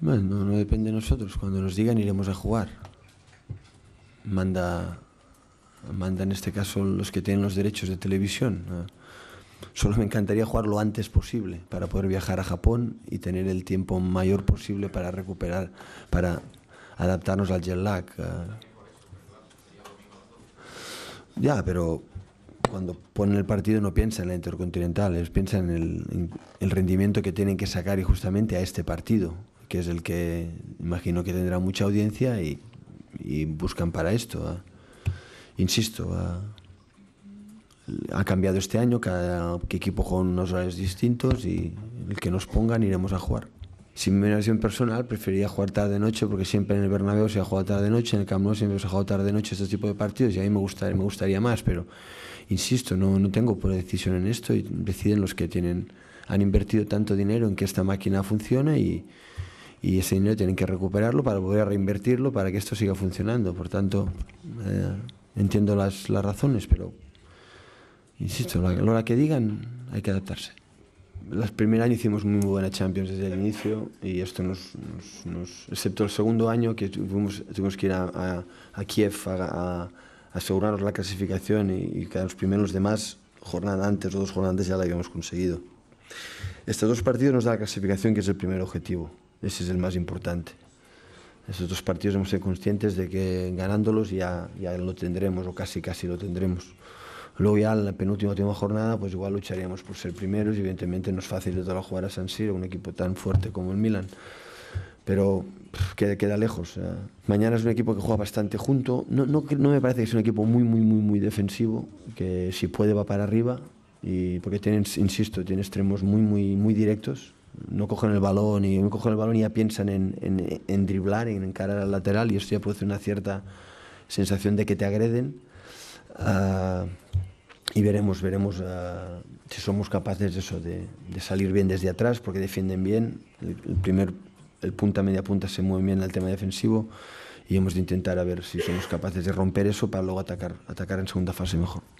Bueno, no depende de nosotros. Cuando nos digan iremos a jugar. Manda, manda en este caso los que tienen los derechos de televisión. Solo me encantaría jugar lo antes posible para poder viajar a Japón y tener el tiempo mayor posible para recuperar, para adaptarnos al jet lag. Ya, pero cuando ponen el partido no piensan en la Intercontinental, piensan en el rendimiento que tienen que sacar y justamente a este partido que es el que imagino que tendrá mucha audiencia y, y buscan para esto. insisto, ha cambiado este año, cada equipo juega unos horarios distintos y el que nos pongan iremos a jugar. Sin mi personal, prefería jugar tarde-noche de porque siempre en el Bernabéu se ha jugado tarde-noche, en el Camp Nou siempre se ha jugado tarde-noche este tipo de partidos y a mí me gustaría, me gustaría más, pero insisto, no, no tengo por decisión en esto y deciden los que tienen han invertido tanto dinero en que esta máquina funcione y, y ese dinero tienen que recuperarlo para poder reinvertirlo para que esto siga funcionando. Por tanto, eh, entiendo las, razones, pero insisto, lo que digan hay que adaptarse. El primer año hicimos muy buena Champions desde el inicio y esto nos, nos, excepto el segundo año que tuvimos, tuvimos que ir a, Kiev a, asegurarnos la clasificación y, y los primeros los demás jornada antes o dos jornadas antes ya la habíamos conseguido. Estos dos partidos nos da la clasificación que es el primer objetivo. Ese es el más importante. Esos dos partidos hemos ser conscientes de que ganándolos ya, ya lo tendremos, o casi casi lo tendremos. Luego ya en la penúltima jornada, pues igual lucharíamos por ser primeros y evidentemente no es fácil de todo jugar a San Siro, un equipo tan fuerte como el Milan. Pero queda, lejos. Eh. Mañana es un equipo que juega bastante junto. No, no, no me parece que sea un equipo muy, muy, muy, muy defensivo, que si puede va para arriba, y porque tiene, insisto, tiene extremos muy, muy, muy directos no cogen el balón y no cogen el balón ya piensan en, en, driblar, en encarar al lateral y esto ya produce una cierta sensación de que te agreden. Ah, y veremos, veremos ah, si somos capaces de eso, de, salir bien desde atrás, porque defienden bien. El, el, primer, el punta, media punta se mueve bien en el tema defensivo y hemos de intentar a ver si somos capaces de romper eso para luego atacar, atacar en segunda fase mejor.